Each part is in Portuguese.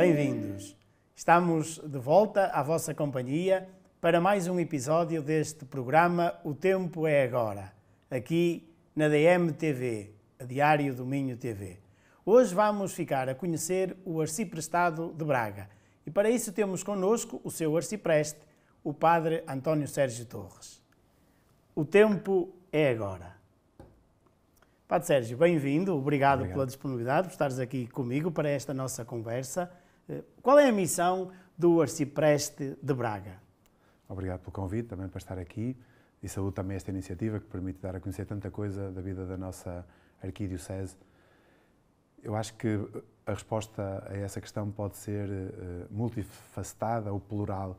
Bem-vindos. Estamos de volta à vossa companhia para mais um episódio deste programa O Tempo é Agora, aqui na DMTV, a Diário do Minho TV. Hoje vamos ficar a conhecer o arciprestado de Braga e para isso temos connosco o seu arcipreste, o padre António Sérgio Torres. O tempo é agora. Padre Sérgio, bem-vindo, obrigado, obrigado, pela disponibilidade por estares aqui comigo para esta nossa conversa. Eh, qual é a missão do Arcipreste de Braga? Obrigado pelo convite, também para estar aqui e saúdo também esta iniciativa que permite dar a conhecer tanta coisa da vida da nossa arquidiocese. Eu acho que a resposta a essa questão pode ser eh, multifacetada ou plural.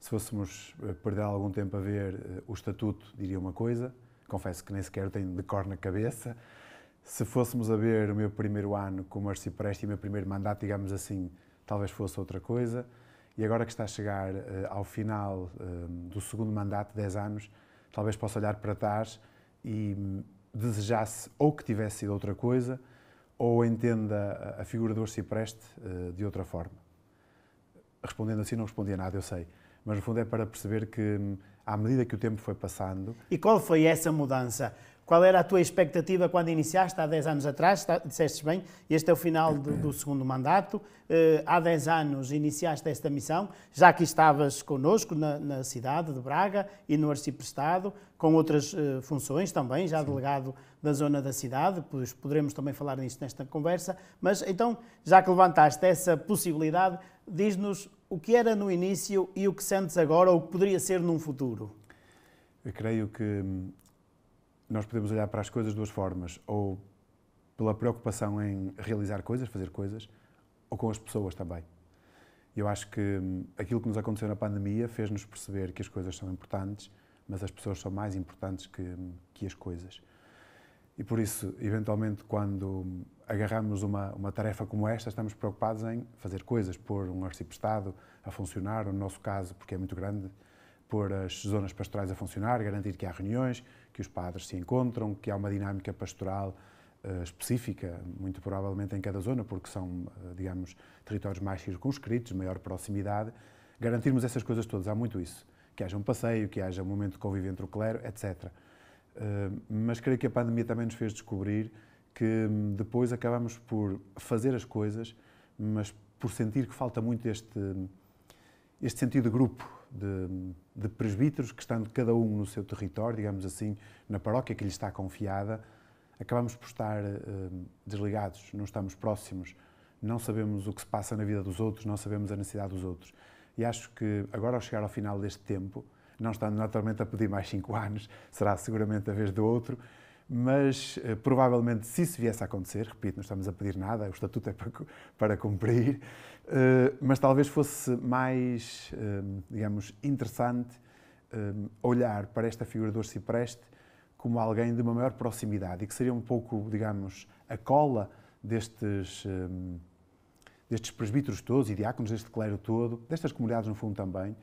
Se fôssemos eh, perder algum tempo a ver o estatuto, diria uma coisa, confesso que nem sequer tenho de cor na cabeça. Se fôssemos a ver o meu primeiro ano como arcipreste e o meu primeiro mandato, digamos assim, talvez fosse outra coisa. E agora que está a chegar eh, ao final ehm, do segundo mandato, 10 anos, talvez possa olhar para trás e hum, desejasse ou que tivesse sido outra coisa, ou entenda a figura do arcipreste eh, de outra forma. Respondendo assim, não respondia nada, eu sei. Mas no fundo é para perceber que, hum, à medida que o tempo foi passando. E qual foi essa mudança? Qual era a tua expectativa quando iniciaste há 10 anos atrás? Está, disseste bem, este é o final do, do segundo mandato. Uh, há 10 anos iniciaste esta missão, já que estavas connosco na, na cidade de Braga e no Arciprestado, com outras uh, funções também, já Sim. delegado da zona da cidade, pois poderemos também falar nisso nesta conversa. Mas então, já que levantaste essa possibilidade, diz-nos o que era no início e o que sentes agora ou o que poderia ser num futuro. Eu creio que hum, nós podemos olhar para as coisas de duas formas, ou pela preocupação em realizar coisas, fazer coisas, ou com as pessoas também. Eu acho que hum, aquilo que nos aconteceu na pandemia fez-nos perceber que as coisas são importantes, mas as pessoas são mais importantes que, hum, que as coisas. E por isso, eventualmente, quando hum, agarramos uma, uma tarefa como esta, estamos preocupados em fazer coisas, pôr um arcipestado a funcionar, no nosso caso, porque é muito grande, pôr as zonas pastorais a funcionar, garantir que há reuniões, que os padres se encontram, que há uma dinâmica pastoral uh, específica, muito provavelmente em cada zona, porque são, uh, digamos, territórios mais circunscritos, maior proximidade. Garantirmos essas coisas todas, há muito isso. Que haja um passeio, que haja um momento de convívio entre o clero, etc. Uh, mas creio que a pandemia também nos fez descobrir que hum, depois acabamos por fazer as coisas, mas por sentir que falta muito este, hum, este sentido de grupo, de, de presbíteros que, estando cada um no seu território, digamos assim, na paróquia que lhe está confiada, acabamos por estar uh, desligados, não estamos próximos, não sabemos o que se passa na vida dos outros, não sabemos a necessidade dos outros. E acho que agora, ao chegar ao final deste tempo, não estando naturalmente a pedir mais cinco anos, será seguramente a vez do outro, mas eh, provavelmente, se isso viesse a acontecer, repito, não estamos a pedir nada, o estatuto é para, para cumprir, eh, mas talvez fosse mais, eh, digamos, interessante olhar para esta figura do arcipreste como alguém de uma maior proximidade e que seria um pouco, digamos, a cola destes, destes presbíteros todos e diáconos, deste clero todo, destas comunidades, no fundo, também,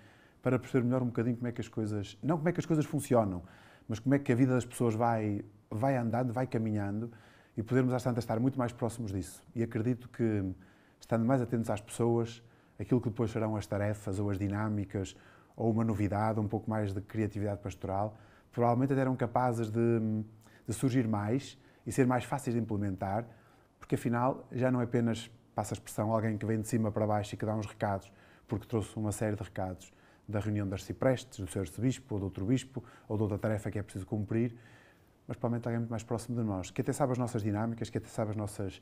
para perceber melhor um bocadinho como é que as coisas, não como é que as coisas funcionam, mas como é que a vida das pessoas vai vai andando, vai caminhando e podermos, às tantas, estar muito mais próximos disso. E acredito que, estando mais atentos às pessoas, aquilo que depois serão as tarefas ou as dinâmicas ou uma novidade, um pouco mais de criatividade pastoral, provavelmente até eram capazes de, de surgir mais e ser mais fáceis de implementar, porque afinal já não é apenas, passa a expressão, alguém que vem de cima para baixo e que dá uns recados, porque trouxe uma série de recados da reunião das ciprestes, do seu arcebispo ou do outro bispo, ou de outra tarefa que é preciso cumprir, mas provavelmente alguém muito mais próximo de nós, que até sabe as nossas dinâmicas, que até sabe as nossas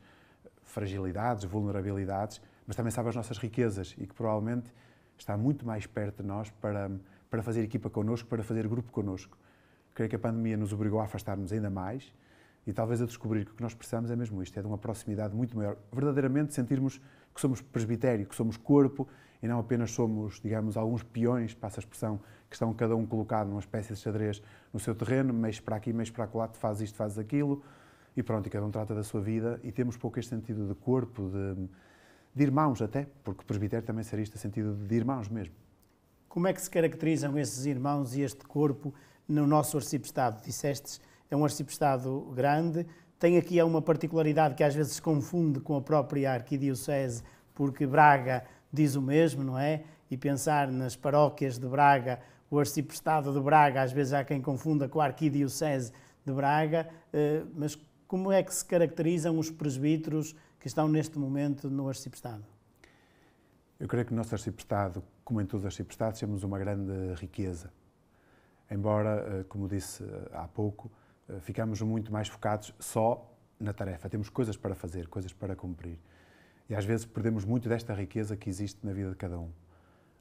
fragilidades, vulnerabilidades, mas também sabe as nossas riquezas e que provavelmente está muito mais perto de nós para, para fazer equipa connosco, para fazer grupo connosco. Creio que a pandemia nos obrigou a afastar-nos ainda mais e talvez a descobrir que o que nós precisamos é mesmo isto, é de uma proximidade muito maior, verdadeiramente sentirmos que somos presbitério, que somos corpo e não apenas somos, digamos, alguns peões, passa a expressão, que estão cada um colocado numa espécie de xadrez no seu terreno, mês para aqui, mês para lá, faz isto, faz aquilo e pronto, e cada um trata da sua vida e temos pouco este sentido de corpo, de, de irmãos até, porque presbitério também seria este sentido de irmãos mesmo. Como é que se caracterizam esses irmãos e este corpo no nosso arcipestado? Dissestes, é um arcipestado grande, tem aqui é uma particularidade que às vezes se confunde com a própria arquidiocese, porque Braga diz o mesmo, não é? E pensar nas paróquias de Braga, o arciprestado de Braga, às vezes há quem confunda com a arquidiocese de Braga, eh, mas como é que se caracterizam os presbíteros que estão neste momento no arciprestado? Eu creio que o nosso arciprestado, como em todos os arciprestados, temos uma grande riqueza. Embora, eh, como disse eh, há pouco, eh, ficamos muito mais focados só na tarefa. Temos coisas para fazer, coisas para cumprir. E às vezes perdemos muito desta riqueza que existe na vida de cada um.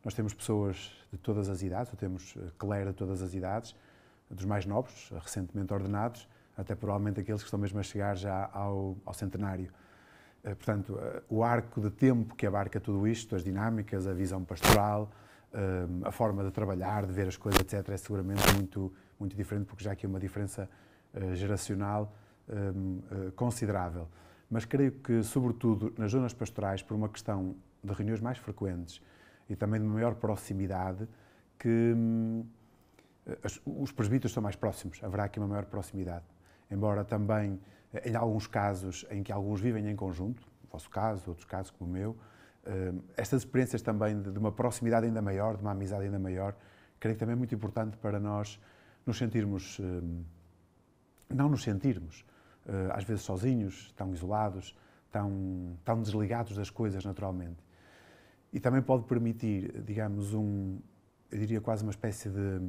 Nós temos pessoas de todas as idades, ou temos eh, clero de todas as idades, dos mais novos, eh, recentemente ordenados, até provavelmente aqueles que estão mesmo a chegar já ao, ao centenário. Portanto, o arco de tempo que abarca tudo isto, as dinâmicas, a visão pastoral, a forma de trabalhar, de ver as coisas, etc., é seguramente muito, muito diferente, porque já aqui é uma diferença eh, geracional ehm, eh, considerável. Mas creio que, sobretudo nas zonas pastorais, por uma questão de reuniões mais frequentes e também de maior proximidade, que hum, os presbíteros são mais próximos, haverá aqui uma maior proximidade. Embora também, eh, em alguns casos em que alguns vivem em conjunto, o vosso caso, outros casos como o meu, hum, estas experiências também de uma proximidade ainda maior, de uma amizade ainda maior, creio que também é muito importante para nós nos sentirmos hum, não nos sentirmos, eh, às vezes sozinhos, tão isolados, tão, tão desligados das coisas naturalmente. E também pode permitir, digamos, um, eu diria quase uma espécie de,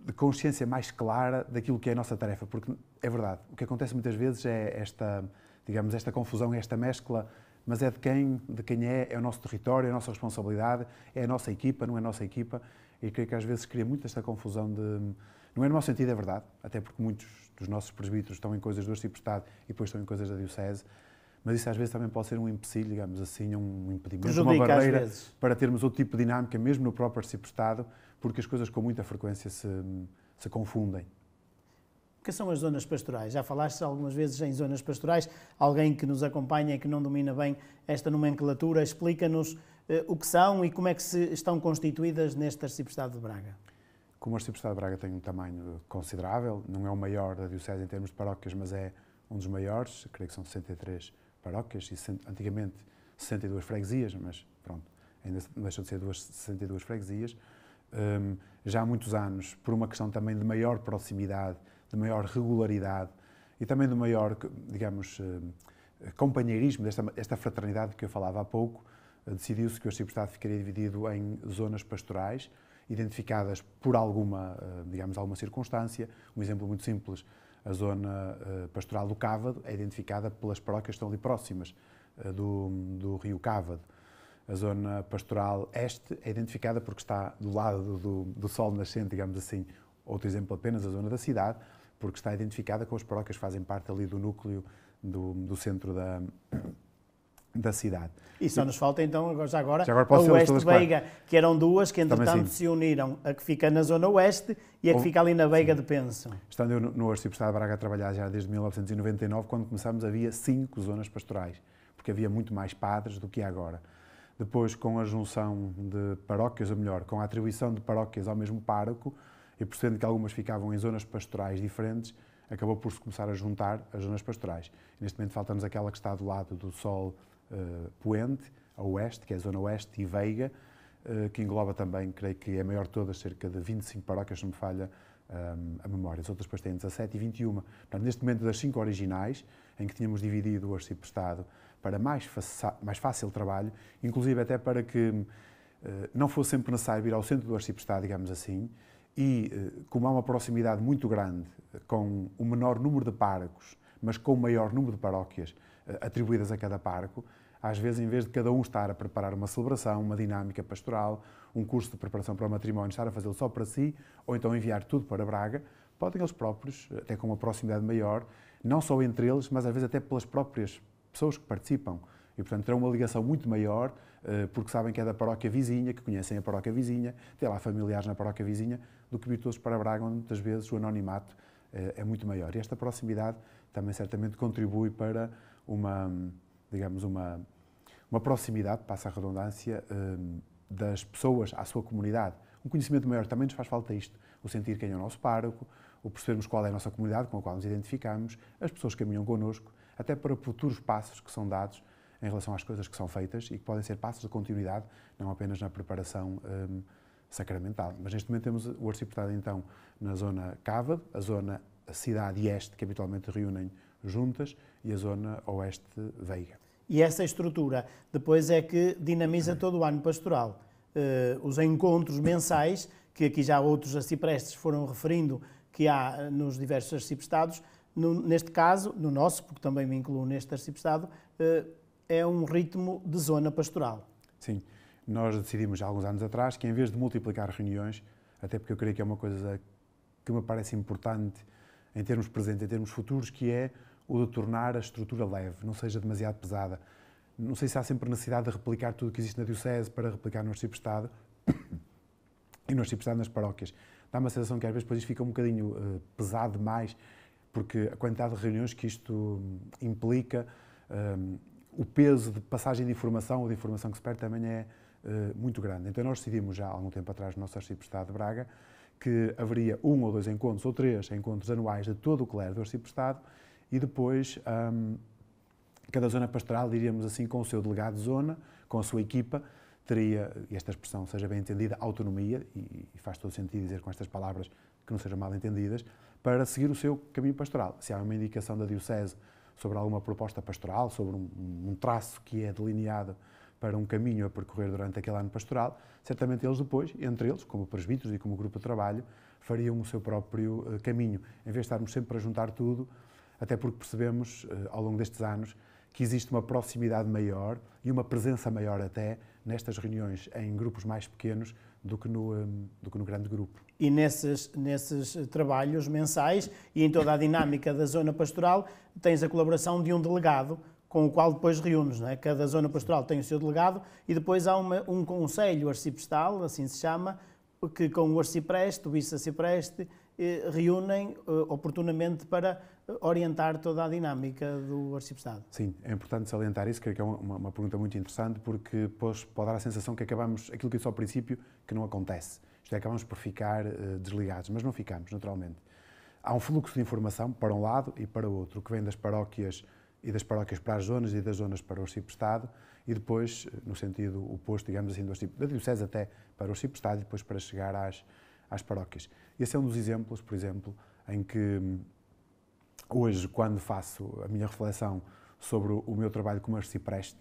de consciência mais clara daquilo que é a nossa tarefa, porque é verdade, o que acontece muitas vezes é esta, digamos, esta confusão, esta mescla, mas é de quem, de quem é, é o nosso território, é a nossa responsabilidade, é a nossa equipa, não é a nossa equipa, e creio que às vezes cria muito esta confusão de não é no mau sentido, é verdade, até porque muitos dos nossos presbíteros estão em coisas do arciprestado e depois estão em coisas da diocese, mas isso às vezes também pode ser um empecilho, digamos assim, um impedimento, Prejudica, uma barreira para termos outro tipo de dinâmica, mesmo no próprio arciprestado, porque as coisas com muita frequência se, se confundem. O que são as zonas pastorais? Já falaste algumas vezes em zonas pastorais. Alguém que nos acompanha e que não domina bem esta nomenclatura, explica-nos eh, o que são e como é que se estão constituídas neste Arciprestado de Braga. Como o Arciprestado de Braga tem um tamanho considerável, não é o maior da Diocese em termos de paróquias, mas é um dos maiores, creio que são 63 paróquias e antigamente 62 freguesias, mas pronto, ainda deixam de ser duas, 62 freguesias. Um, já há muitos anos, por uma questão também de maior proximidade, de maior regularidade e também de maior, digamos, hum, companheirismo, desta fraternidade que eu falava há pouco, decidiu-se que o arciprestado ficaria dividido em zonas pastorais, identificadas por alguma, eh, digamos, alguma circunstância. Um exemplo muito simples, a zona eh, pastoral do Cávado é identificada pelas paróquias que estão ali próximas eh, do, do rio Cávado. A zona pastoral este é identificada porque está do lado do, do sol nascente, digamos assim. Outro exemplo apenas, a zona da cidade, porque está identificada com as paróquias que fazem parte ali do núcleo do, do centro da, da cidade. E só nos falta então, já agora, já agora a Oeste Veiga, claro. que eram duas que entretanto se uniram, a que fica na zona Oeste e a que fica ali na Veiga sim. de Penso. Estando eu no, no Estado de Braga a trabalhar já desde 1999, quando começámos havia cinco zonas pastorais, porque havia muito mais padres do que há agora. Depois, com a junção de paróquias, ou melhor, com a atribuição de paróquias ao mesmo pároco, e por que algumas ficavam em zonas pastorais diferentes, acabou por se começar a juntar as zonas pastorais. Neste momento faltamos aquela que está do lado do Sol eh, poente, a oeste, que é a zona oeste, e Veiga, uh, que engloba também, creio que é a maior de todas, cerca de 25 paróquias, se me falha um, eh, a memória. As outras depois têm 17 e 21. Portanto, neste momento, das cinco originais, em que tínhamos dividido o arciprestado para mais, mais fácil trabalho, inclusive até para que uh, não fosse sempre necessário ir ao centro do arciprestado, digamos assim, e como há uma proximidade muito grande com o menor número de parcos, mas com o maior número de paróquias atribuídas a cada parco às vezes, em vez de cada um estar a preparar uma celebração, uma dinâmica pastoral, um curso de preparação para o matrimónio, estar a fazê-lo só para si, ou então enviar tudo para Braga, podem eles próprios, até com uma proximidade maior, não só entre eles, mas às vezes até pelas próprias pessoas que participam. E, portanto, terão uma ligação muito maior, eh, porque sabem que é da paróquia vizinha, que conhecem a paróquia vizinha, têm lá familiares na paróquia vizinha, do que todos para Braga, onde muitas vezes o anonimato eh, é muito maior. E esta proximidade também certamente contribui para uma hum, digamos, uma, uma proximidade, passa a redundância, hum, das pessoas à sua comunidade. Um conhecimento maior também nos faz falta isto, o sentir quem é o nosso pároco, o percebermos qual é a nossa comunidade com a qual nos identificamos, as pessoas que caminham connosco, até para futuros passos que são dados em relação às coisas que são feitas e que podem ser passos de continuidade, não apenas na preparação um, sacramental. Mas neste momento temos o arcipetado então na zona Cava, a zona a cidade e este, que habitualmente reúnem juntas e a zona oeste veiga. E essa estrutura depois é que dinamiza todo o ano pastoral. Uh, os encontros mensais, que aqui já outros aciprestes foram referindo que há eh, nos diversos arciprestados, neste caso, no nosso, porque também me incluo neste arciprestado, uh, é um ritmo de zona pastoral. Sim, nós decidimos há alguns anos atrás que em vez de multiplicar reuniões, até porque eu creio que é uma coisa que me parece importante em termos presentes, em termos futuros, que é o de tornar a estrutura leve, não seja demasiado pesada. Não sei se há sempre necessidade de replicar tudo o que existe na Diocese para replicar no Arcebispo-Estado e no Arcebispo-Estado nas paróquias. Dá uma sensação que às vezes depois isto fica um bocadinho uh, pesado demais, porque a quantidade de reuniões que isto hum, implica, um, o peso de passagem de informação ou de informação que se perde também é uh, muito grande. Então nós decidimos já há algum tempo atrás no nosso Arcebispo-Estado de Braga que haveria um ou dois encontros ou três encontros anuais de todo o clero do Arcebispo-Estado e depois um, cada zona pastoral, diríamos assim, com o seu delegado de zona, com a sua equipa, teria, e esta expressão seja bem entendida, autonomia, e, e faz todo sentido dizer com estas palavras que não sejam mal entendidas, para seguir o seu caminho pastoral. Se há uma indicação da Diocese sobre alguma proposta pastoral, sobre um, um traço que é delineado para um caminho a percorrer durante aquele ano pastoral, certamente eles depois, entre eles, como presbíteros e como grupo de trabalho, fariam o seu próprio eh, caminho, em vez de estarmos sempre a juntar tudo até porque percebemos eh, ao longo destes anos que existe uma proximidade maior e uma presença maior até nestas reuniões em grupos mais pequenos do que no, ehm, do que no grande grupo. E nesses, nesses eh, trabalhos mensais e em toda a dinâmica da zona pastoral, tens a colaboração de um delegado com o qual depois reúnes, não é? Cada zona pastoral tem o seu delegado e depois há uma, um conselho arcipestal, assim se chama, que com o arcipreste, o vice-arcipreste, eh, reúnem eh, oportunamente para eh, orientar toda a dinâmica do Arcipestado. Sim, é importante salientar isso, creio que é uma, uma pergunta muito interessante, porque pode dar a sensação que acabamos, aquilo que disse ao princípio, que não acontece. Isto é, acabamos por ficar uh, desligados, mas não ficamos, naturalmente. Há um fluxo de informação para um lado e para o outro, que vem das paróquias e das paróquias para as zonas e das zonas para o Arcipestado, e depois, no sentido oposto, digamos assim, do Arcipestado, da Diocese até para o Arcipestado e depois para chegar às às paróquias. Esse é um dos exemplos, por exemplo, em que hum, hoje, quando faço a minha reflexão sobre o meu trabalho como arcipreste,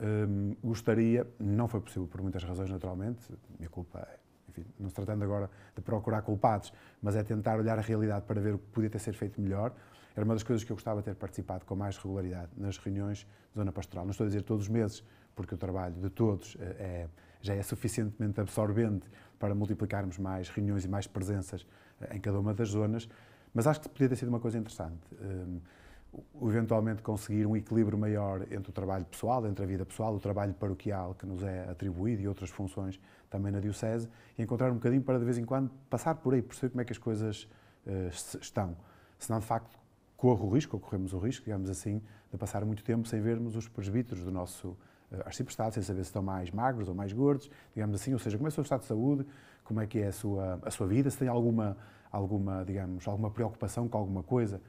um, gostaria, não foi possível por muitas razões naturalmente, minha culpa é, enfim, não se tratando agora de procurar culpados, mas é tentar olhar a realidade para ver o que podia ter sido feito melhor. Era uma das coisas que eu gostava de ter participado com mais regularidade nas reuniões de zona pastoral. Não estou a dizer todos os meses, porque o trabalho de todos eh, é, já é suficientemente absorvente para multiplicarmos mais reuniões e mais presenças eh, em cada uma das zonas, mas acho que podia ter sido uma coisa interessante. Um, ehm, eventualmente conseguir um equilíbrio maior entre o trabalho pessoal, entre a vida pessoal, o trabalho paroquial que nos é atribuído e outras funções também na Diocese, e encontrar um bocadinho para de vez em quando passar por aí, perceber como é que as coisas uh, estão. Senão, de facto, corro o risco, ou corremos o risco, digamos assim, de passar muito tempo sem vermos os presbíteros do nosso, eh, aos ciprestados, sem saber se estão mais magros ou mais gordos, digamos assim, ou seja, como é o seu estado de saúde, como é que é a sua, a sua vida, se tem alguma, alguma, digamos, alguma preocupação com alguma coisa.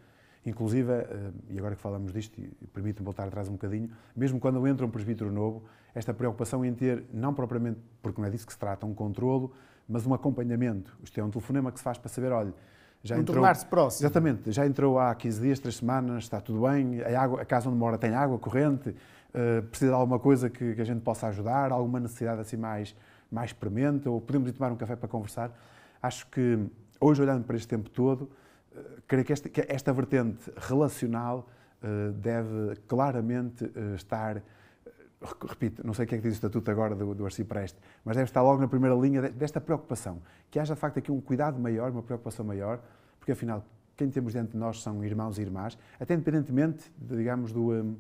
Inclusive, eh, e agora que falamos disto, permite-me voltar atrás um bocadinho, mesmo quando entra um presbítero novo, esta preocupação em ter, não propriamente, porque não é disso que se trata, um controlo, mas um acompanhamento. Isto é um telefonema que se faz para saber, olha, já entrou, tornar-se próximo. Exatamente, já entrou há 15 dias, 3 semanas, está tudo bem, a, água, a casa onde mora tem água corrente, eh, precisa de alguma coisa que, que, a gente possa ajudar, alguma necessidade assim mais, mais premente, ou podemos ir tomar um café para conversar. Acho que hoje, olhando para este tempo todo, eh, creio que esta, que esta vertente relacional eh, deve claramente estar repito, não sei o que é que diz o estatuto agora do, do arcipreste, mas deve estar logo na primeira linha desta preocupação, que haja de facto aqui um cuidado maior, uma preocupação maior, porque afinal, quem temos diante de nós são irmãos e irmãs, até independentemente, digamos, do,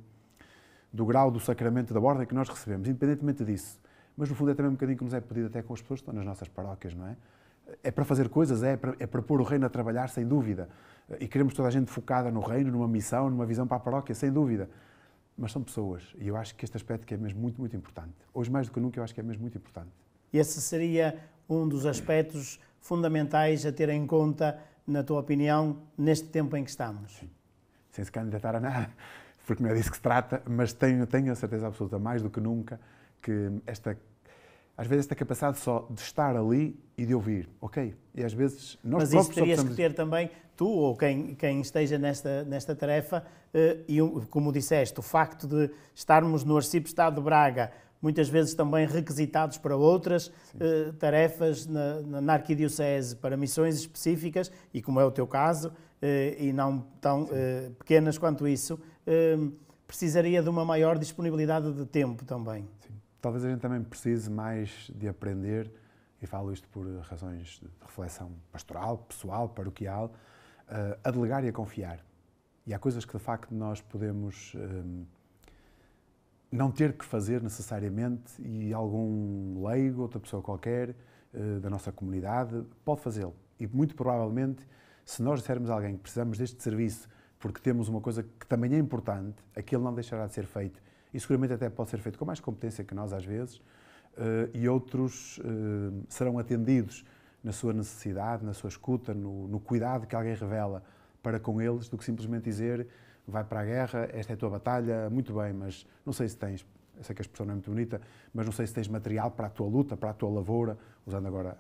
do grau do sacramento da ordem que nós recebemos, independentemente disso. Mas no fundo é também um bocadinho que nos é pedido até com as pessoas que estão nas nossas paróquias, não é? É para fazer coisas, é para, é para pôr o reino a trabalhar, sem dúvida. E queremos toda a gente focada no reino, numa missão, numa visão para a paróquia, sem dúvida. Mas são pessoas. E eu acho que este aspecto que é mesmo muito, muito importante. Hoje mais do que nunca, eu acho que é mesmo muito importante. Esse seria um dos aspectos fundamentais a ter em conta, na tua opinião, neste tempo em que estamos? Sim. Sem se candidatar a nada porque não é disso que se trata, mas tenho, tenho a certeza absoluta, mais do que nunca, que esta às vezes esta capacidade só de estar ali e de ouvir, ok? E às vezes nós Mas próprios isso terias que ter também, tu ou quem, quem esteja nesta, nesta tarefa, eh, e como disseste, o facto de estarmos no Arcipestado de Braga, muitas vezes também requisitados para outras eh, tarefas na, na, arquidiocese, para missões específicas, e como é o teu caso, eh, e não tão eh, pequenas quanto isso, Ehm, precisaria de uma maior disponibilidade de tempo também. Sim. Talvez a gente também precise mais de aprender, e falo isto por razões de reflexão pastoral, pessoal, paroquial, eh, a delegar e a confiar. E há coisas que de facto nós podemos ehm, não ter que fazer necessariamente e algum leigo, outra pessoa qualquer eh, da nossa comunidade pode fazê-lo. E muito provavelmente, se nós dissermos a alguém que precisamos deste serviço porque temos uma coisa que também é importante, aquilo não deixará de ser feito e seguramente até pode ser feito com mais competência que nós às vezes, eh, e outros eh, serão atendidos na sua necessidade, na sua escuta, no, no, cuidado que alguém revela para com eles, do que simplesmente dizer vai para a guerra, esta é a tua batalha, muito bem, mas não sei se tens eu sei que a expressão não é muito bonita, mas não sei se tens material para a tua luta, para a tua lavoura, usando agora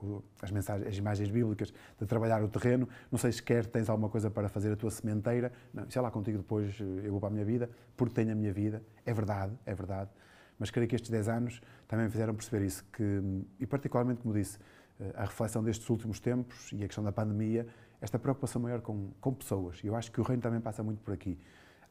uh, uh, as, mensagens, as imagens bíblicas de trabalhar o terreno. Não sei se quer, tens alguma coisa para fazer a tua sementeira. Não, sei é lá contigo depois, eu vou para a minha vida, porque tenho a minha vida. É verdade, é verdade. Mas creio que estes 10 anos também me fizeram perceber isso, que, e particularmente, como disse, eh, a reflexão destes últimos tempos e a questão da pandemia, esta preocupação maior com, com pessoas. E eu acho que o reino também passa muito por aqui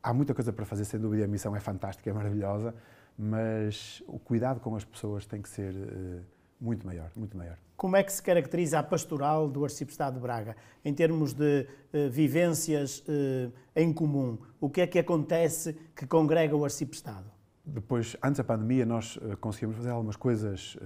há muita coisa para fazer, sem dúvida, a missão é fantástica, é maravilhosa, mas o cuidado com as pessoas tem que ser uh, muito maior, muito maior. Como é que se caracteriza a pastoral do Arciprestado de Braga, em termos de uh, vivências uh, em comum? O que é que acontece que congrega o Arciprestado? Depois, antes da pandemia, nós conseguimos fazer algumas coisas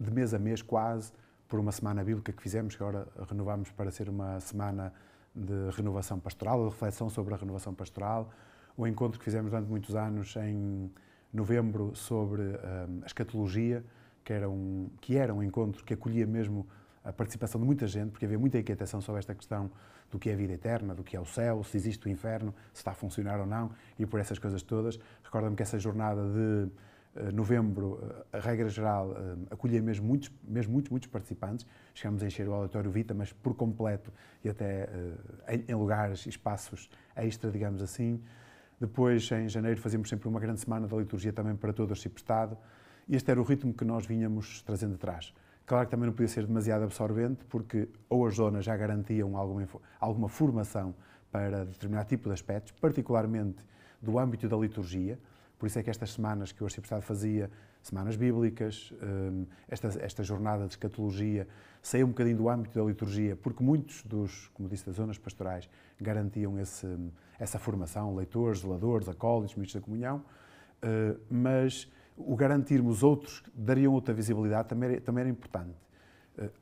de mês a mês, quase, por uma semana bíblica que fizemos, que agora renovámos para ser uma semana de renovação pastoral, a reflexão sobre a renovação pastoral, o encontro que fizemos durante muitos anos em novembro sobre um, a escatologia, que era, um, que era um encontro que acolhia mesmo a participação de muita gente, porque havia muita inquietação sobre esta questão do que é a vida eterna, do que é o céu, se existe o inferno, se está a funcionar ou não, e por essas coisas todas. Recorda-me que essa jornada de eh, novembro, eh, a regra geral, eh, acolhia mesmo muitos, mesmo muitos, muitos participantes. Chegámos a encher o auditório Vita, mas por completo e até em lugares e espaços extra, digamos assim. Depois, em janeiro, fazíamos sempre uma grande semana da liturgia também para todo o Arciprestado. E Este era o ritmo que nós vínhamos trazendo atrás. Claro que também não podia ser demasiado absorvente, porque ou as zonas já garantiam alguma, alguma formação para determinado tipo de aspectos, particularmente do âmbito da liturgia, por isso é que estas semanas que o Arciprestado fazia, semanas bíblicas, hum, esta, esta jornada de escatologia, saiu um bocadinho do âmbito da liturgia, porque muitos dos, como disse, das zonas pastorais garantiam esse, hum, essa formação, leitores, zeladores, acólitos, ministros da comunhão, hum, mas o garantirmos outros dariam outra visibilidade também era, também era importante.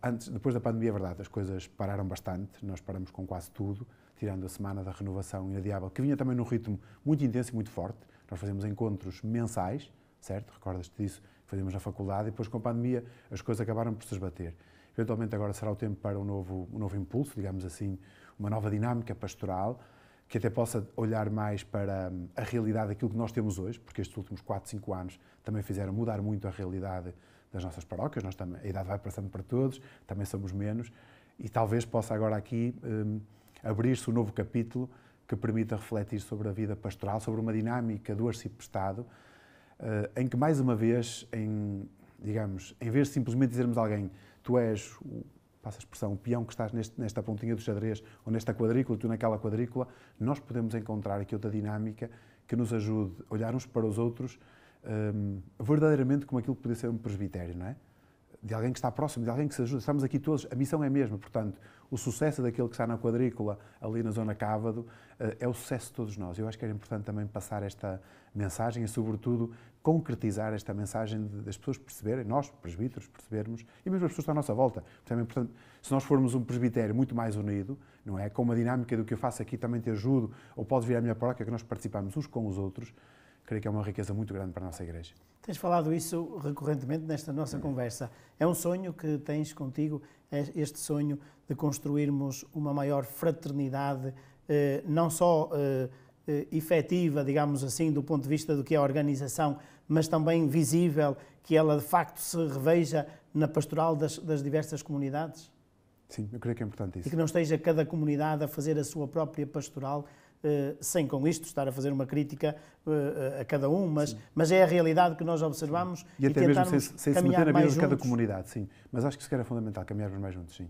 Antes, depois da pandemia, é verdade, as coisas pararam bastante, nós paramos com quase tudo, tirando a semana da renovação inadiável, que vinha também num ritmo muito intenso e muito forte, nós fazemos encontros mensais, certo? Recordas-te disso? fazemos na faculdade e depois com a pandemia as coisas acabaram por se esbater. Eventualmente agora será o tempo para um novo, um novo impulso, digamos assim, uma nova dinâmica pastoral, que até possa olhar mais para hum, a realidade daquilo que nós temos hoje, porque estes últimos 4, 5 anos também fizeram mudar muito a realidade das nossas paróquias, nós também, a idade vai passando para todos, também somos menos, e talvez possa agora aqui um, abrir-se um novo capítulo que permita refletir sobre a vida pastoral, sobre uma dinâmica do arciprestado, eh, em que, mais uma vez, em, digamos, em vez de simplesmente dizermos a alguém tu és, passa a expressão, o peão que estás neste, nesta pontinha do xadrez ou nesta quadrícula, tu naquela quadrícula, nós podemos encontrar aqui outra dinâmica que nos ajude a olhar uns para os outros um, ehm, verdadeiramente como aquilo que podia ser um presbitério, não é? de alguém que está próximo, de alguém que se ajuda. Estamos aqui todos, a missão é a mesma, portanto, o sucesso daquele que está na quadrícula, ali na zona Cávado, eh, é o sucesso de todos nós. Eu acho que era importante também passar esta mensagem e, sobretudo, concretizar esta mensagem das pessoas perceberem, nós, presbíteros, percebermos, e mesmo as pessoas que estão à nossa volta. Também, é portanto, se nós formos um presbitério muito mais unido, não é? Com uma dinâmica do que eu faço aqui, também te ajudo, ou podes vir à minha paróquia, que nós participamos uns com os outros, creio que é uma riqueza muito grande para a nossa Igreja. Tens falado isso recorrentemente nesta nossa conversa. É um sonho que tens contigo, é este sonho de construirmos uma maior fraternidade, eh, não só eh, eh, efetiva, digamos assim, do ponto de vista do que é a organização, mas também visível, que ela de facto se reveja na pastoral das, das diversas comunidades? Sim, eu creio que é importante isso. E que não esteja cada comunidade a fazer a sua própria pastoral, eh, sem com isto estar a fazer uma crítica eh, a cada um, mas, mas é a realidade que nós observamos e, até e mesmo sem, sem se meter na mesa de cada comunidade, sim. Mas acho que sequer é fundamental caminharmos mais juntos, sim.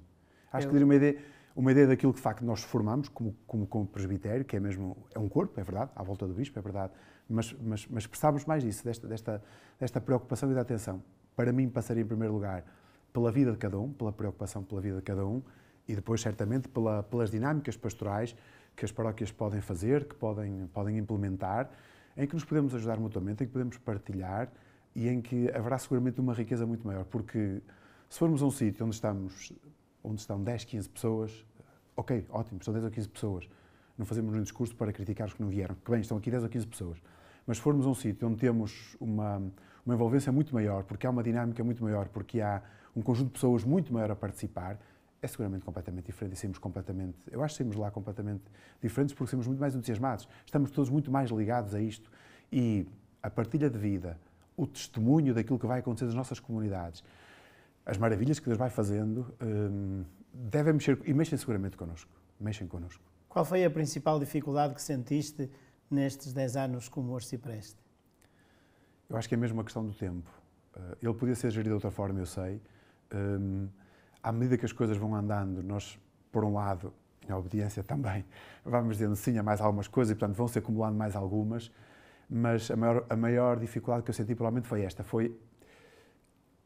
Acho Eu... que ter uma ideia, uma ideia daquilo que de facto nós formamos como, como, como presbitério, que é mesmo é um corpo, é verdade, à volta do bispo, é verdade, mas, mas, mas mais disso, desta, desta, desta preocupação e da atenção. Para mim, passaria em primeiro lugar pela vida de cada um, pela preocupação pela vida de cada um e depois, certamente, pela, pelas dinâmicas pastorais que as paróquias podem fazer, que podem, podem implementar, em que nos podemos ajudar mutuamente, em que podemos partilhar e em que haverá seguramente uma riqueza muito maior, porque se formos a um sítio onde, estamos, onde estão 10, 15 pessoas, ok, ótimo, estão 10 ou 15 pessoas, não fazemos um discurso para criticar os que não vieram, que bem, estão aqui 10 ou 15 pessoas, mas se formos a um sítio onde temos uma, uma envolvência muito maior, porque há uma dinâmica muito maior, porque há um conjunto de pessoas muito maior a participar, é seguramente completamente diferente e saímos completamente, eu acho que saímos lá completamente diferentes porque somos muito mais entusiasmados, estamos todos muito mais ligados a isto e a partilha de vida, o testemunho daquilo que vai acontecer nas nossas comunidades, as maravilhas que Deus vai fazendo, hum, devem mexer e mexem seguramente connosco, mexem connosco. Qual foi a principal dificuldade que sentiste nestes 10 anos como arcipreste? Eu acho que é mesmo uma questão do tempo. Eh, ele podia ser gerido de outra forma, eu sei. Hum, à medida que as coisas vão andando, nós, por um lado, em obediência também, vamos dizendo sim a mais algumas coisas e, portanto, vão se acumulando mais algumas, mas a maior, a maior dificuldade que eu senti provavelmente foi esta, foi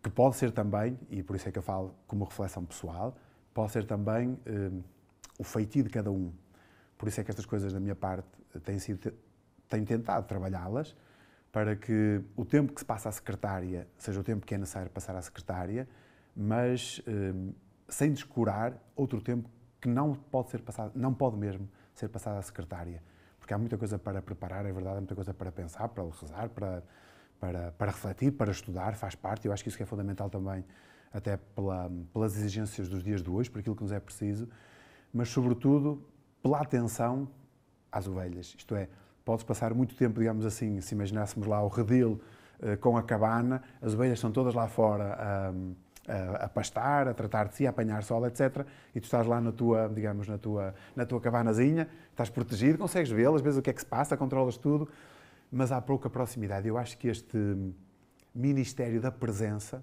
que pode ser também, e por isso é que eu falo como reflexão pessoal, pode ser também eh, o feitio de cada um. Por isso é que estas coisas, da minha parte, têm, sido, têm tentado trabalhá-las para que o tempo que se passa à secretária seja o tempo que é necessário passar à secretária, mas hum, sem descurar outro tempo que não pode ser passado, não pode mesmo ser passado à secretária, porque há muita coisa para preparar, é verdade, há muita coisa para pensar, para rezar, para, para, para refletir, para estudar, faz parte. Eu acho que isso que é fundamental também, até pela, pelas exigências dos dias de hoje, por aquilo que nos é preciso, mas sobretudo pela atenção às ovelhas. Isto é, pode passar muito tempo, digamos assim, se imaginássemos lá o redil eh, com a cabana, as ovelhas estão todas lá fora. Um, a, pastar, a tratar de si, a apanhar sol, etc. E tu estás lá na tua, digamos, na tua, na tua cabanazinha, estás protegido, consegues vê las às vezes o que é que se passa, controlas tudo, mas há pouca proximidade. Eu acho que este ministério da presença,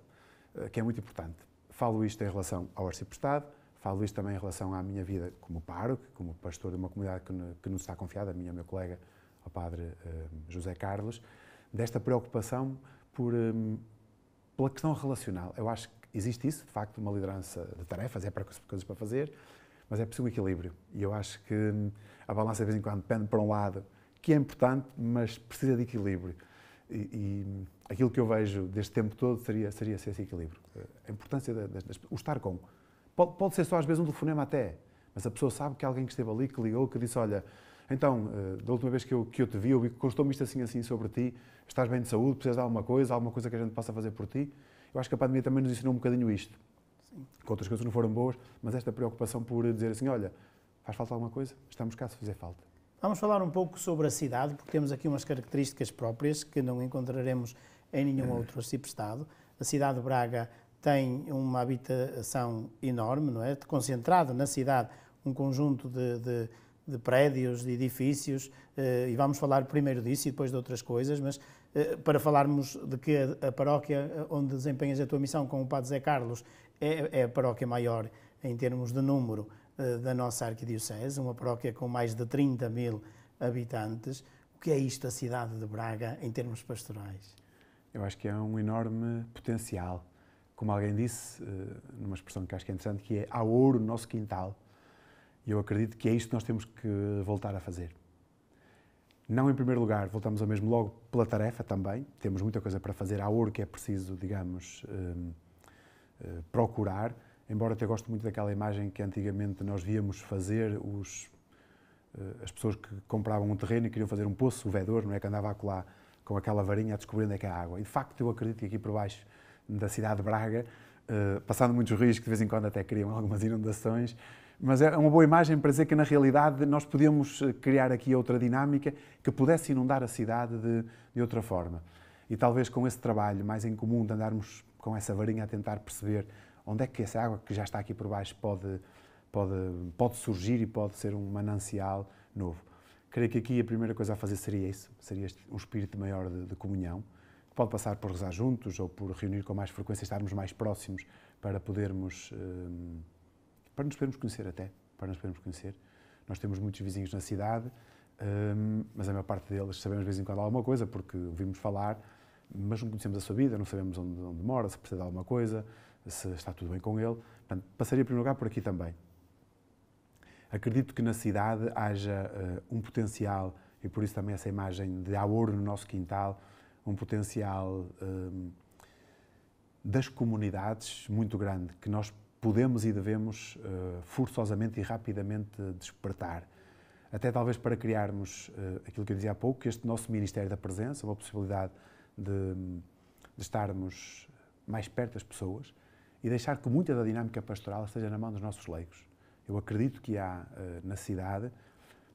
eh, que é muito importante, falo isto em relação ao arciprestado, falo isto também em relação à minha vida como pároco, como pastor de uma comunidade que, nos está confiada, a mim e meu colega, ao padre eh, José Carlos, desta preocupação por, eh, pela questão relacional. Eu acho que Existe isso, de facto, uma liderança de tarefas, é para coisas para fazer, mas é preciso um equilíbrio. E eu acho que hum, a balança, de vez em quando, pende para um lado, que é importante, mas precisa de equilíbrio. E, e hum, aquilo que eu vejo deste tempo todo seria, seria esse equilíbrio. Eh, a importância, de, de, de, o estar com. Pode, pode ser só, às vezes, um telefonema até, mas a pessoa sabe que alguém que esteve ali, que ligou, que disse, olha, então, eh, da última vez que eu, que eu te vi, eu constou-me isto assim, assim sobre ti, estás bem de saúde, precisas de alguma coisa, alguma coisa que a gente possa fazer por ti. Eu acho que a pandemia também nos ensinou um bocadinho isto. Sim. Que outras coisas não foram boas, mas esta preocupação por dizer assim: olha, faz falta alguma coisa? Estamos cá se fizer falta. Vamos falar um pouco sobre a cidade, porque temos aqui umas características próprias que não encontraremos em nenhum é. outro tipo de Estado. A cidade de Braga tem uma habitação enorme, não é? Concentrado na cidade um conjunto de, de de prédios, de edifícios, eh, e vamos falar primeiro disso e depois de outras coisas, mas eh, para falarmos de que a paróquia eh, onde desempenhas a tua missão com o Padre Zé Carlos é, é a paróquia maior em termos de número da nossa arquidiocese, uma paróquia com mais de 30 mil habitantes. O que é isto a cidade de Braga em termos pastorais? Eu acho que é um enorme potencial. Como alguém disse, numa expressão que acho que é interessante, que é há ouro no nosso quintal e eu acredito que é isso que nós temos que voltar a fazer. Não em primeiro lugar, voltamos ao mesmo logo pela tarefa também, temos muita coisa para fazer, há ouro que é preciso, digamos, hum, eh, procurar, embora eu até gosto muito daquela imagem que antigamente nós víamos fazer os, eh, as pessoas que compravam um terreno e queriam fazer um poço, o vedor, não é, que andava a colar com aquela varinha a descobrir onde é que é a água. E de facto eu acredito que aqui por baixo da cidade de Braga, eh, passando muitos rios que de vez em quando até criam algumas inundações, mas é uma boa imagem para dizer que na realidade nós podíamos eh, criar aqui outra dinâmica que pudesse inundar a cidade de, de outra forma. E talvez com esse trabalho mais em comum de andarmos com essa varinha a tentar perceber onde é que essa água que já está aqui por baixo pode, pode, pode surgir e pode ser um manancial novo. Creio que aqui a primeira coisa a fazer seria isso, seria um espírito maior de, de comunhão, que pode passar por rezar juntos ou por reunir com mais frequência, estarmos mais próximos para podermos ehm, para nos podermos conhecer até, para nos podermos conhecer. Nós temos muitos vizinhos na cidade, um, mas a maior parte deles sabemos de vez em quando alguma coisa, porque ouvimos falar, mas não conhecemos a sua vida, não sabemos onde, onde mora, se precisa de alguma coisa, se está tudo bem com ele. Portanto, passaria, em primeiro lugar, por aqui também. Acredito que na cidade haja uh, um potencial, e por isso também essa imagem de há ouro no nosso quintal, um potencial um, das comunidades muito grande, que nós podemos e devemos uh, forçosamente e rapidamente despertar. Até talvez para criarmos uh, aquilo que eu dizia há pouco, que este nosso Ministério da Presença, uma possibilidade de, de estarmos mais perto das pessoas e deixar que muita da dinâmica pastoral esteja na mão dos nossos leigos. Eu acredito que há uh, na cidade,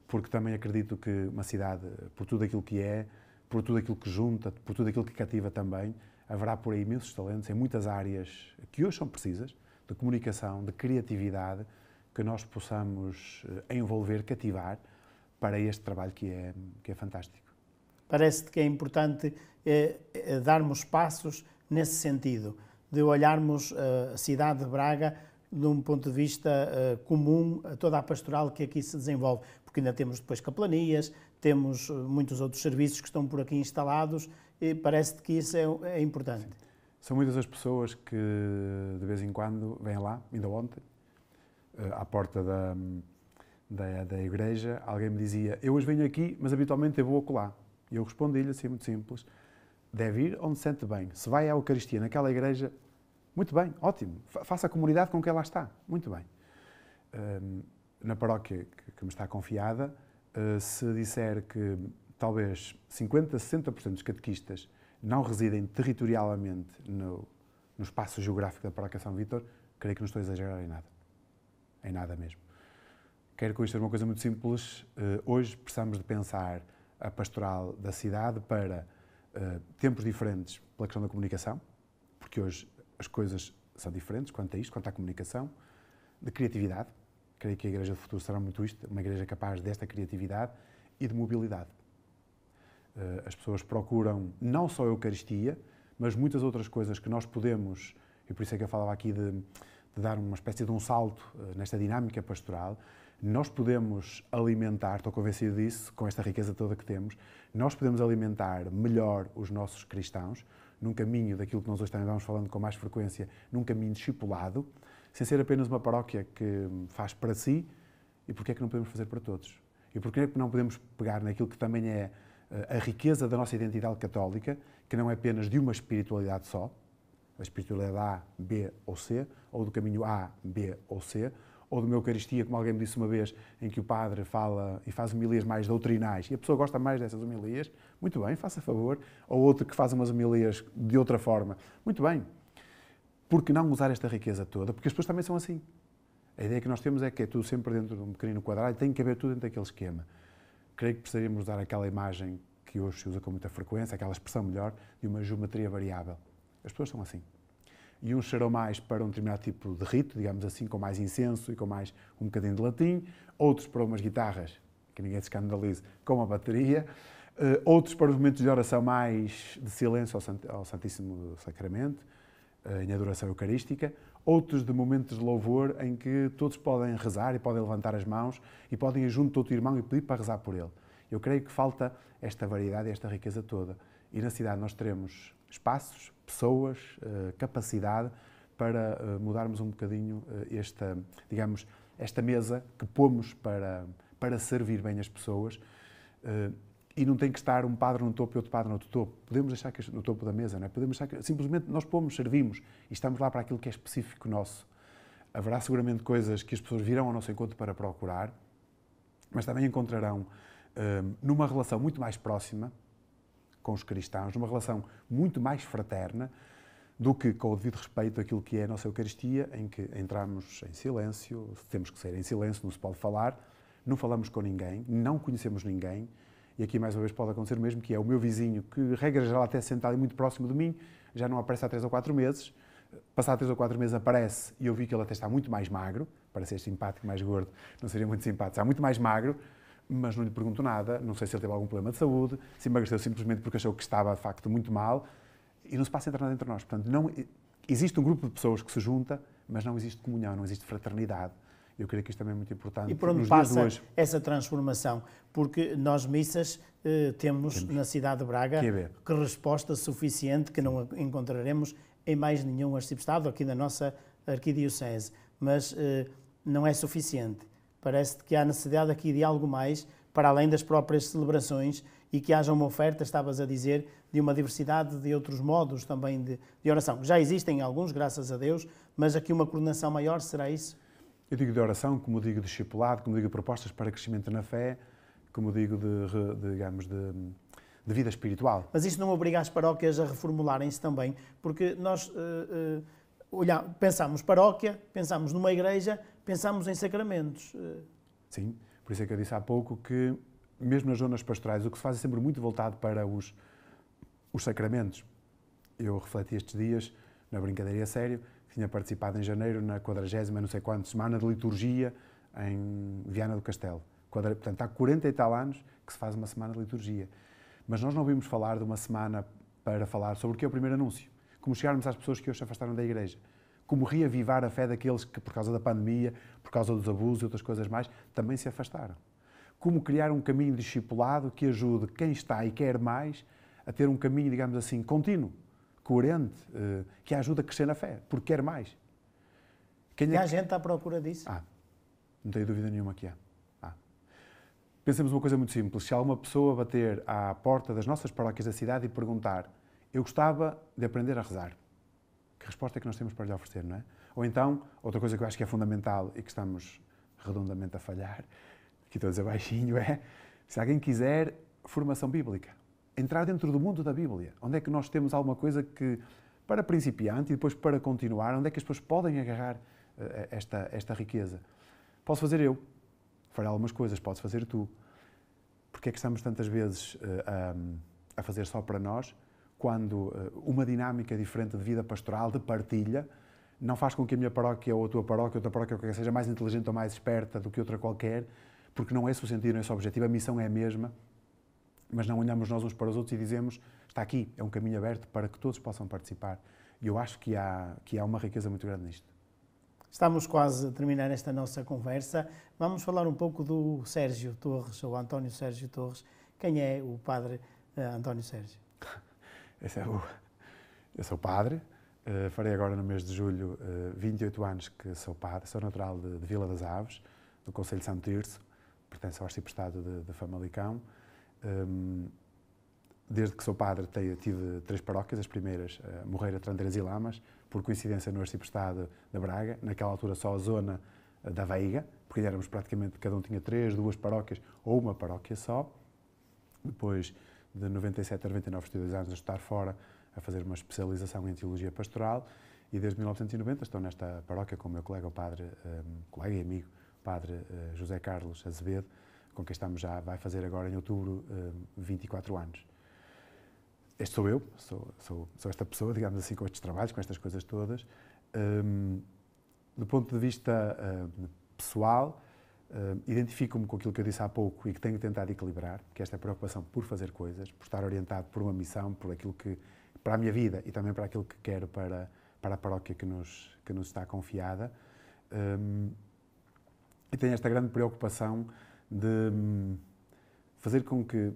porque também acredito que uma cidade, por tudo aquilo que é, por tudo aquilo que junta, por tudo aquilo que cativa também, haverá por aí imensos talentos em muitas áreas que hoje são precisas, de comunicação, de criatividade, que nós possamos eh, envolver, cativar para este trabalho que é, que é fantástico. Parece-te que é importante eh, eh, darmos passos nesse sentido, de olharmos a cidade de Braga de um ponto de vista comum a toda a pastoral que aqui se desenvolve, porque ainda temos depois capelanias, temos muitos outros serviços que estão por aqui instalados e parece-te que isso é, é importante. Sim. São muitas as pessoas que de vez em quando vêm lá, ainda ontem, eh, à porta da, da, da igreja, alguém me dizia: Eu hoje venho aqui, mas habitualmente eu vou acolá. E eu respondi-lhe assim, muito simples: Deve ir onde se sente bem. Se vai à Eucaristia naquela igreja, muito bem, ótimo. Faça a comunidade com quem lá está. Muito bem. Ehm, na paróquia que me está confiada, eh, se disser que talvez 50, 60% dos catequistas não residem territorialmente no, no espaço geográfico da Paróquia São Vítor, creio que não estou a exagerar em nada. Em nada mesmo. Quero com isto dizer uma coisa muito simples. Uh, hoje precisamos de pensar a pastoral da cidade para uh, tempos diferentes pela questão da comunicação, porque hoje as coisas são diferentes quanto a isto, quanto à comunicação, de criatividade. Creio que a Igreja do Futuro será muito isto, uma igreja capaz desta criatividade e de mobilidade. Eh, as pessoas procuram não só a Eucaristia, mas muitas outras coisas que nós podemos, e por isso é que eu falava aqui de, de dar uma espécie de um salto eh, nesta dinâmica pastoral, nós podemos alimentar, estou convencido disso, com esta riqueza toda que temos, nós podemos alimentar melhor os nossos cristãos num caminho daquilo que nós hoje também vamos falando com mais frequência, num caminho discipulado, sem ser apenas uma paróquia que faz para si, e porquê é que não podemos fazer para todos? E porquê é que não podemos pegar naquilo que também é eh, a riqueza da nossa identidade católica, que não é apenas de uma espiritualidade só, a espiritualidade A, B ou C, ou do caminho A, B ou C, ou de uma Eucaristia, como alguém me disse uma vez, em que o padre fala e faz homilias mais doutrinais e a pessoa gosta mais dessas homilias, muito bem, faça favor. Ou outro que faz umas homilias de outra forma, muito bem. Por que não usar esta riqueza toda? Porque as pessoas também são assim. A ideia que nós temos é que é tudo sempre dentro de um pequenino quadrado e tem que haver tudo dentro daquele esquema creio que precisaríamos dar aquela imagem que hoje se usa com muita frequência, aquela expressão melhor, de uma geometria variável. As pessoas são assim. E uns serão mais para um determinado tipo de rito, digamos assim, com mais incenso e com mais um bocadinho de latim, outros para umas guitarras, que ninguém se escandalize, com uma bateria, uh, outros para os momentos de oração mais de silêncio ao, ao Santíssimo Sacramento, uh, em adoração eucarística, outros de momentos de louvor em que todos podem rezar e podem levantar as mãos e podem ir junto do outro irmão e pedir para rezar por ele. Eu creio que falta esta variedade, esta riqueza toda. E na cidade nós teremos espaços, pessoas, eh, capacidade para eh, mudarmos um bocadinho eh, esta, digamos, esta mesa que pomos para, para servir bem as pessoas e não tem que estar um padre no topo e outro padre no outro topo. Podemos deixar que no topo da mesa, não é? Podemos deixar que, simplesmente nós pomos, servimos e estamos lá para aquilo que é específico nosso. Haverá seguramente coisas que as pessoas virão ao nosso encontro para procurar, mas também encontrarão hum, numa relação muito mais próxima com os cristãos, numa relação muito mais fraterna do que com o devido respeito àquilo que é a nossa Eucaristia, em que entramos em silêncio, temos que ser em silêncio, não se pode falar, não falamos com ninguém, não conhecemos ninguém e aqui, mais uma vez, pode acontecer o mesmo, que é o meu vizinho, que regra geral até sentado e muito próximo de mim, já não aparece há três ou quatro meses, passado três ou quatro meses aparece e eu vi que ele até está muito mais magro, para ser simpático, mais gordo, não seria muito simpático, está muito mais magro, mas não lhe pergunto nada, não sei se ele teve algum problema de saúde, se emagreceu simplesmente porque achou que estava, de facto, muito mal, e não se passa entre nada entre nós. Portanto, não, existe um grupo de pessoas que se junta, mas não existe comunhão, não existe fraternidade. Eu creio que isto também é muito importante. E por onde passa essa transformação? Porque nós, missas, eh, temos, temos, na cidade de Braga que, é que resposta suficiente que não encontraremos em mais nenhum arcipestado aqui na nossa arquidiocese. Mas eh, não é suficiente. Parece que há necessidade aqui de algo mais, para além das próprias celebrações e que haja uma oferta, estavas a dizer, de uma diversidade de outros modos também de, de oração. Já existem alguns, graças a Deus, mas aqui uma coordenação maior será isso? Eu digo de oração, como digo de discipulado, como digo de propostas para crescimento na fé, como digo de, de digamos, de, de, vida espiritual. Mas isso não obriga as paróquias a reformularem-se também, porque nós uh, eh, uh, eh, olhar, pensamos paróquia, pensamos numa igreja, pensamos em sacramentos. Eh. Sim, por isso é que eu disse há pouco que, mesmo nas zonas pastorais, o que se faz é sempre muito voltado para os, os sacramentos. Eu refleti estes dias, na brincadeira a sério, tinha participado em janeiro na quadragésima, não sei quanto semana de liturgia em Viana do Castelo. Portanto, há 40 e tal anos que se faz uma semana de liturgia. Mas nós não ouvimos falar de uma semana para falar sobre o que é o primeiro anúncio. Como chegarmos às pessoas que hoje se afastaram da igreja. Como reavivar a fé daqueles que, por causa da pandemia, por causa dos abusos e outras coisas mais, também se afastaram. Como criar um caminho discipulado que ajude quem está e quer mais a ter um caminho, digamos assim, contínuo coerente, eh, que a ajuda a crescer na fé, porque quer mais. Quem e há é... gente à procura disso? Ah, não tenho dúvida nenhuma que há. Ah. Pensemos uma coisa muito simples. Se alguma pessoa bater à porta das nossas paróquias da cidade e perguntar eu gostava de aprender a rezar, que resposta é que nós temos para lhe oferecer, não é? Ou então, outra coisa que eu acho que é fundamental e que estamos redondamente a falhar, aqui estou a dizer baixinho, é se alguém quiser formação bíblica entrar dentro do mundo da Bíblia. Onde é que nós temos alguma coisa que, para principiante e depois para continuar, onde é que as pessoas podem agarrar eh, esta, esta riqueza? Posso fazer eu, Farei algumas coisas, podes fazer tu. Porque é que estamos tantas vezes eh, a, a fazer só para nós, quando eh, uma dinâmica diferente de vida pastoral, de partilha, não faz com que a minha paróquia ou a tua paróquia, ou outra paróquia seja mais inteligente ou mais esperta do que outra qualquer, porque não é esse o sentido, não é esse o objetivo, a missão é a mesma, mas não olhamos nós uns para os outros e dizemos está aqui, é um caminho aberto para que todos possam participar. E eu acho que há, que há uma riqueza muito grande nisto. Estamos quase a terminar esta nossa conversa. Vamos falar um pouco do Sérgio Torres, ou António Sérgio Torres. Quem é o padre uh, António Sérgio? Esse é o, eu sou é padre, uh, farei agora no mês de julho uh, eh, 28 anos que sou padre, sou natural de, de Vila das Aves, do Conselho de Santo Tirso, pertence ao arciprestado de, de Famalicão. Um, desde que sou padre tenho, tive três paróquias, as primeiras, uh, Morreira, Trandeiras e Lamas, por coincidência no arciprestado da Braga, naquela altura só a zona uh, da Veiga, porque éramos praticamente, cada um tinha três, duas paróquias ou uma paróquia só. Depois de 97 a 99, estive dois anos a estudar fora, a fazer uma especialização em teologia pastoral e desde 1990 estou nesta paróquia com o meu colega, o padre, um, eh, colega e amigo, padre uh, José Carlos Azevedo, com estamos já, vai fazer agora em outubro, 24 hum, anos. Este sou eu, sou, sou, sou esta pessoa, digamos assim, com estes trabalhos, com estas coisas todas. Hum, do ponto de vista hum, pessoal, identifico-me com aquilo que eu disse há pouco e que tenho tentado equilibrar, que é esta preocupação por fazer coisas, por estar orientado por uma missão, por aquilo que, para a minha vida e também para aquilo que quero para, para a paróquia que nos, que nos está confiada. Um, e tenho esta grande preocupação de hum, fazer com que,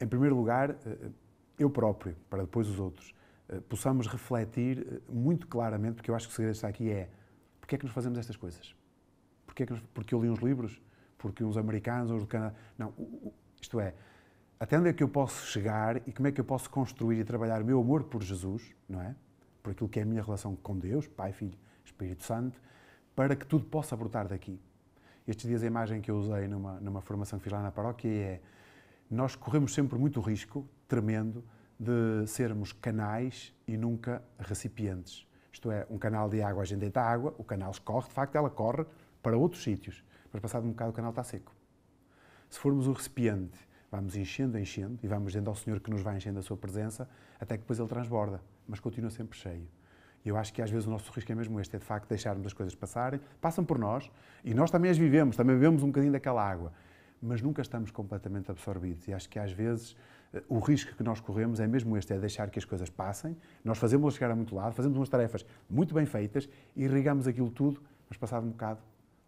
em primeiro lugar, eh, eh, eu próprio, para depois os outros, eh, possamos refletir muito claramente, porque eu acho que o segredo está aqui é porque é que nos fazemos estas coisas? Porque, é que nos, porque eu li uns livros? Porque uns americanos, uns do Canadá... Não, isto é, até onde é que eu posso chegar e como é que eu posso construir e trabalhar o meu amor por Jesus, não é? Por aquilo que é a minha relação com Deus, Pai, Filho, Espírito Santo, para que tudo possa brotar daqui. Estes dias a imagem que eu usei numa, numa formação que fiz lá na paróquia é nós corremos sempre muito risco, tremendo, de sermos canais e nunca recipientes. Isto é, um canal de água, a gente deita água, o canal escorre, de facto ela corre para outros sítios, mas passado um bocado o canal está seco. Se formos um recipiente, vamos enchendo, enchendo, e vamos dizendo ao Senhor que nos vai enchendo a sua presença, até que depois ele transborda, mas continua sempre cheio. E eu acho que às vezes o nosso risco é mesmo este, é de facto deixarmos as coisas passarem, passam por nós e nós também as vivemos, também bebemos um bocadinho daquela água, mas nunca estamos completamente absorvidos. E acho que às vezes eh, o risco que nós corremos é mesmo este, é deixar que as coisas passem, nós fazemos-las chegar a muito lado, fazemos umas tarefas muito bem feitas, irrigamos aquilo tudo, mas passado um bocado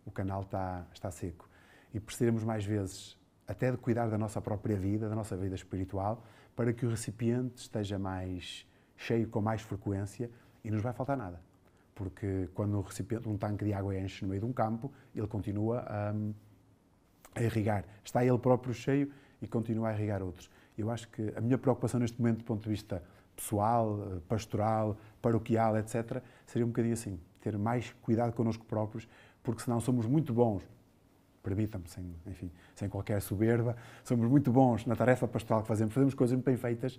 o canal está, está seco. E precisaremos mais vezes até de cuidar da nossa própria vida, da nossa vida espiritual, para que o recipiente esteja mais cheio, com mais frequência, e nos vai faltar nada. Porque quando um, recipiente, um tanque de água enche no meio de um campo, ele continua a, a irrigar. Está ele próprio cheio e continua a irrigar outros. Eu acho que a minha preocupação neste momento, do ponto de vista pessoal, pastoral, paroquial, etc., seria um bocadinho assim, ter mais cuidado connosco próprios, porque senão somos muito bons, permitam-me, sem, enfim, sem qualquer soberba, somos muito bons na tarefa pastoral que fazemos, fazemos coisas muito bem feitas,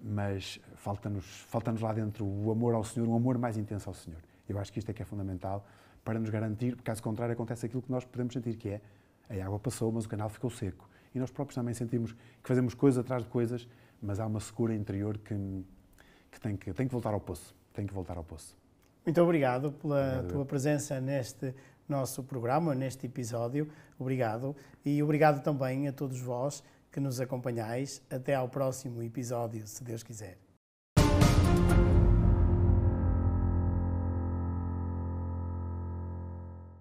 mas falta-nos falta lá dentro o amor ao Senhor, um amor mais intenso ao Senhor. Eu acho que isto é que é fundamental para nos garantir, caso contrário, acontece aquilo que nós podemos sentir, que é a água passou, mas o canal ficou seco. E nós próprios também sentimos que fazemos coisas atrás de coisas, mas há uma segura interior que, que, tem, que tem que voltar ao poço. Tem que voltar ao poço. Muito obrigado pela obrigado. tua presença neste nosso programa, neste episódio. Obrigado. E obrigado também a todos vós que nos acompanhais. Até ao próximo episódio, se Deus quiser.